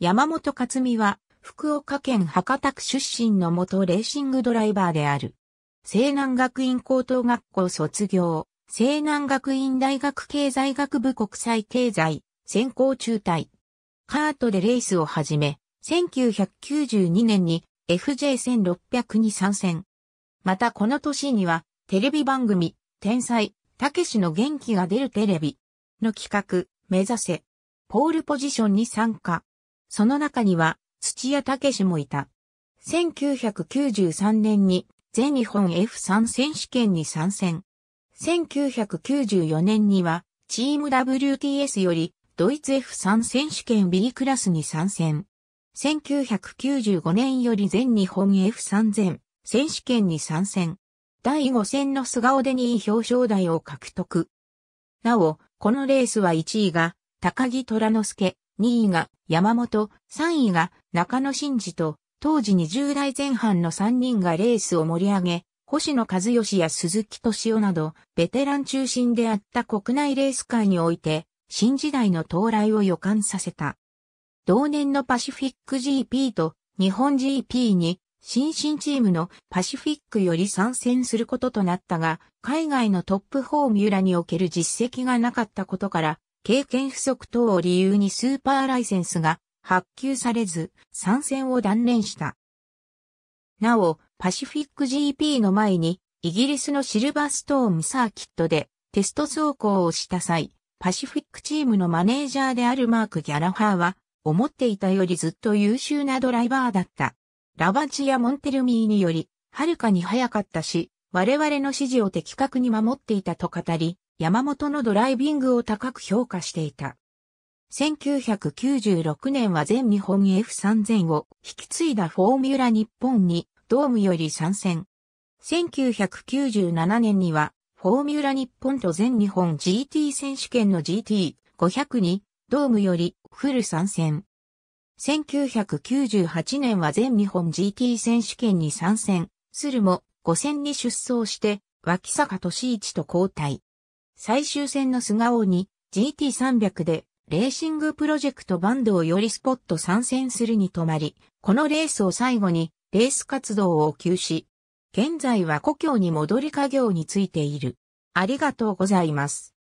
山本克美は、福岡県博多区出身の元レーシングドライバーである。西南学院高等学校卒業、西南学院大学経済学部国際経済、専攻中退。カートでレースを始め、1992年に FJ1600 に参戦。またこの年には、テレビ番組、天才、たけしの元気が出るテレビの企画、目指せ、ポールポジションに参加。その中には土屋武史もいた。1993年に全日本 F3 選手権に参戦。1994年にはチーム WTS よりドイツ F3 選手権 B クラスに参戦。1995年より全日本 f 3全選手権に参戦。第5戦の菅尾で2位表彰台を獲得。なお、このレースは1位が高木虎之助、2位が山本、3位が中野真嗣と、当時20代前半の3人がレースを盛り上げ、星野和義や鈴木敏夫など、ベテラン中心であった国内レース界において、新時代の到来を予感させた。同年のパシフィック GP と日本 GP に、新進チームのパシフィックより参戦することとなったが、海外のトップフォーミュラにおける実績がなかったことから、経験不足等を理由にスーパーライセンスが発給されず、参戦を断念した。なお、パシフィック GP の前に、イギリスのシルバーストーンサーキットでテスト走行をした際、パシフィックチームのマネージャーであるマーク・ギャラファーは、思っていたよりずっと優秀なドライバーだった。ラバチやモンテルミーにより、はるかに早かったし、我々の指示を的確に守っていたと語り、山本のドライビングを高く評価していた。1996年は全日本 F3000 を引き継いだフォーミュラ日本にドームより参戦。1997年にはフォーミュラ日本と全日本 GT 選手権の GT500 にドームよりフル参戦。1998年は全日本 GT 選手権に参戦、するも5戦に出走して脇坂俊一と交代。最終戦の菅生に GT300 でレーシングプロジェクトバンドをよりスポット参戦するに止まり、このレースを最後にレース活動を休止。現在は故郷に戻り家業についている。ありがとうございます。